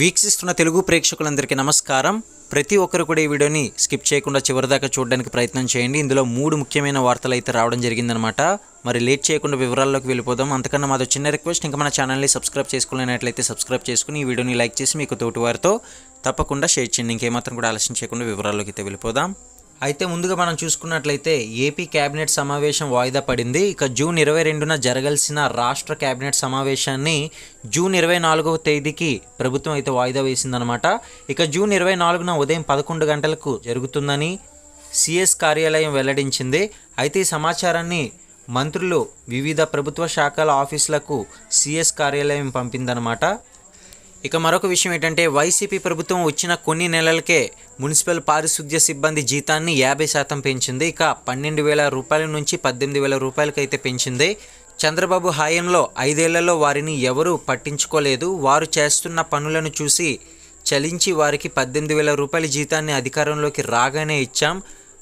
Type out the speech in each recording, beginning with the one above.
వీక్షిస్తున్న తెలుగు ప్రేక్షకులందరికీ నమస్కారం ప్రతి ఒక్కరు కూడా ఈ వీడియోని స్కిప్ చేయకుండా చివరిదాకా చూడడానికి ప్రయత్నం చేయండి ఇందులో మూడు ముఖ్యమైన వార్తలు అయితే రావడం జరిగిందనమాట మరి లేట్ చేయకుండా వివరాల్లోకి వెళ్ళిపోదాం అంతకన్నా మాది చిన్న రిక్వెస్ట్ ఇంకా మన ఛానల్ని సబ్స్క్రైబ్ చేసుకోలేనట్లయితే సబ్స్క్రైబ్ చేసుకుని ఈ వీడియోని లైక్ చేసి మీకు తోటి వారితో తప్పకుండా షేర్ చేయండి ఇంకేమాత్రం కూడా ఆలస్యం చేయకుండా వివరాల్లోకి అయితే వెళ్ళిపోదాం అయితే ముందుగా మనం చూసుకున్నట్లయితే ఏపీ కేబినెట్ సమావేశం వాయిదా పడింది ఇక జూన్ ఇరవై రెండున జరగాల్సిన రాష్ట్ర కేబినెట్ సమావేశాన్ని జూన్ ఇరవై నాలుగవ తేదీకి ప్రభుత్వం అయితే వాయిదా వేసిందనమాట ఇక జూన్ ఇరవై నాలుగున ఉదయం పదకొండు గంటలకు జరుగుతుందని సిఎస్ కార్యాలయం వెల్లడించింది అయితే ఈ సమాచారాన్ని మంత్రులు వివిధ ప్రభుత్వ శాఖల ఆఫీసులకు సిఎస్ కార్యాలయం పంపిందనమాట ఇక మరొక విషయం ఏంటంటే వైసీపీ ప్రభుత్వం వచ్చిన కొన్ని నెలలకే మున్సిపల్ పారిశుద్ధ్య సిబ్బంది జీతాన్ని యాభై శాతం పెంచింది ఇక పన్నెండు వేల రూపాయల నుంచి పద్దెనిమిది వేల రూపాయలకైతే పెంచింది చంద్రబాబు హాయంలో ఐదేళ్లలో వారిని ఎవరూ పట్టించుకోలేదు వారు చేస్తున్న పనులను చూసి చలించి వారికి పద్దెనిమిది వేల రూపాయల జీతాన్ని అధికారంలోకి రాగానే ఇచ్చాం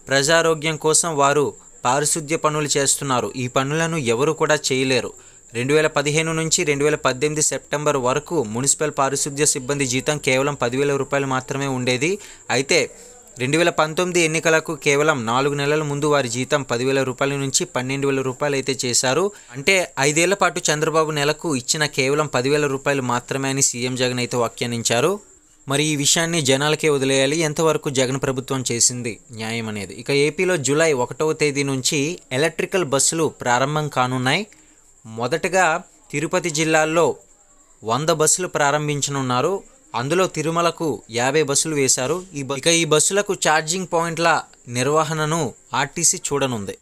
ప్రజారోగ్యం కోసం వారు పారిశుద్ధ్య పనులు చేస్తున్నారు ఈ పనులను ఎవరు కూడా చేయలేరు రెండు వేల పదిహేను నుంచి రెండు వేల పద్దెనిమిది సెప్టెంబర్ వరకు మున్సిపల్ పారిశుద్ధ్య సిబ్బంది జీతం కేవలం పదివేల రూపాయలు మాత్రమే ఉండేది అయితే రెండు వేల పంతొమ్మిది ఎన్నికలకు కేవలం నాలుగు నెలల ముందు వారి జీతం పదివేల రూపాయల నుంచి పన్నెండు వేల రూపాయలు అయితే చేశారు అంటే ఐదేళ్ల పాటు చంద్రబాబు నెలకు ఇచ్చిన కేవలం పదివేల రూపాయలు మాత్రమే అని సీఎం జగన్ అయితే వ్యాఖ్యానించారు మరి ఈ విషయాన్ని జనాలకే వదిలేయాలి ఎంతవరకు జగన్ ప్రభుత్వం చేసింది న్యాయం అనేది ఇక ఏపీలో జూలై ఒకటవ తేదీ నుంచి ఎలక్ట్రికల్ బస్సులు ప్రారంభం కానున్నాయి మొదటగా తిరుపతి జిల్లాల్లో వంద బస్సులు ప్రారంభించనున్నారు అందులో తిరుమలకు యాభై బస్సులు వేశారు ఈ ఇక ఈ బస్సులకు ఛార్జింగ్ పాయింట్ల నిర్వహణను ఆర్టీసీ చూడనుంది